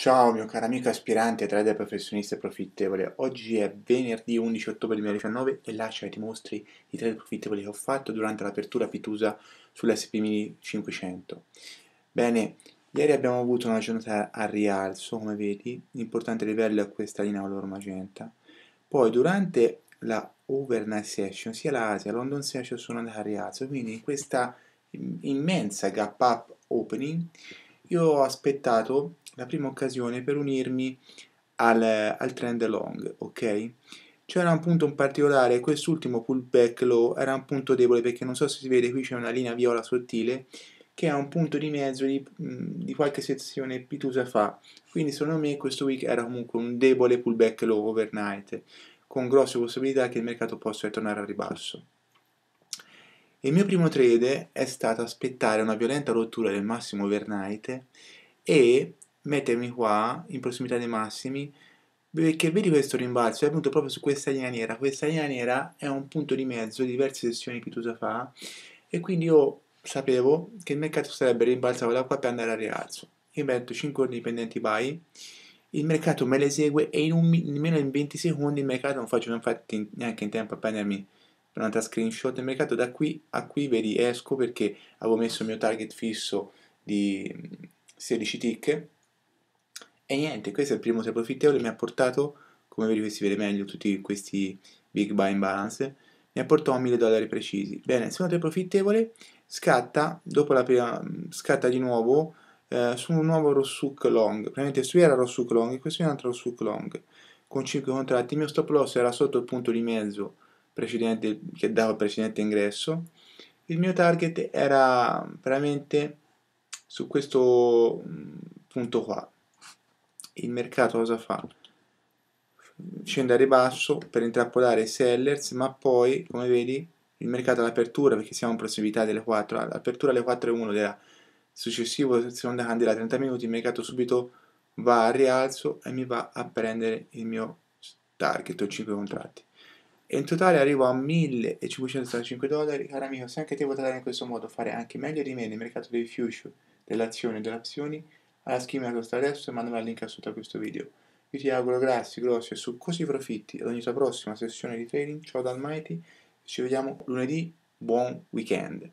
Ciao mio caro amico aspirante trader professionista profittevole, oggi è venerdì 11 ottobre 2019 e là cioè ti mostri i trade profittevoli che ho fatto durante l'apertura pitusa sull'SP 500. Bene, ieri abbiamo avuto una giornata a rialzo, come vedi, l'importante livello è questa linea valor magenta. Poi durante la overnight session, sia l'Asia, London session sono andate a rialzo, quindi in questa immensa gap up opening io ho aspettato la prima occasione per unirmi al, al trend long, ok? C'era un punto in particolare, quest'ultimo pullback low era un punto debole perché non so se si vede, qui c'è una linea viola sottile che è un punto di mezzo di, di qualche sezione pitusa fa. Quindi secondo me questo week era comunque un debole pullback low overnight, con grosse possibilità che il mercato possa tornare al ribasso. Il mio primo trade è stato aspettare una violenta rottura del massimo overnight e mettermi qua in prossimità dei massimi perché vedi questo rimbalzo è appunto proprio su questa linea nera questa linea nera è un punto di mezzo di diverse sessioni che Pitusa fa e quindi io sapevo che il mercato sarebbe rimbalzato da qua per andare al rialzo io metto 5 ordini dipendenti buy il mercato me le esegue e in un, nemmeno in 20 secondi il mercato non faccio neanche in tempo a prendermi un'altra screenshot del mercato da qui a qui vedi esco perché avevo messo il mio target fisso di 16 tick e niente questo è il primo tape profittevole mi ha portato come vedi si vede meglio tutti questi big buy in balance mi ha portato a 1000 dollari precisi bene se uno tape profittevole scatta dopo la prima scatta di nuovo eh, su un nuovo Rossook long praticamente su era Rossook long e questo è un altro Rossook long con 5 contratti il mio stop loss era sotto il punto di mezzo precedente, che davo il precedente ingresso, il mio target era veramente su questo mm, punto qua. Il mercato cosa fa? Scende a ribasso per intrappolare i sellers, ma poi, come vedi, il mercato all'apertura, perché siamo in prossimità delle 4, all'apertura alle 4 e 1 della successiva seconda candela 30 minuti, il mercato subito va al rialzo e mi va a prendere il mio target, ho 5 contratti e in totale arrivo a 1535 dollari. Caro amico, se anche te vuoi tradare in questo modo, fare anche meglio di me nel mercato dei future, delle azioni e delle opzioni, alla scrivimi la tua storia adesso e mandami il link sotto a questo video. Io ti auguro grassi, grossi e su così profitti ad ogni tua prossima sessione di trading. Ciao dal Mighty, ci vediamo lunedì, buon weekend!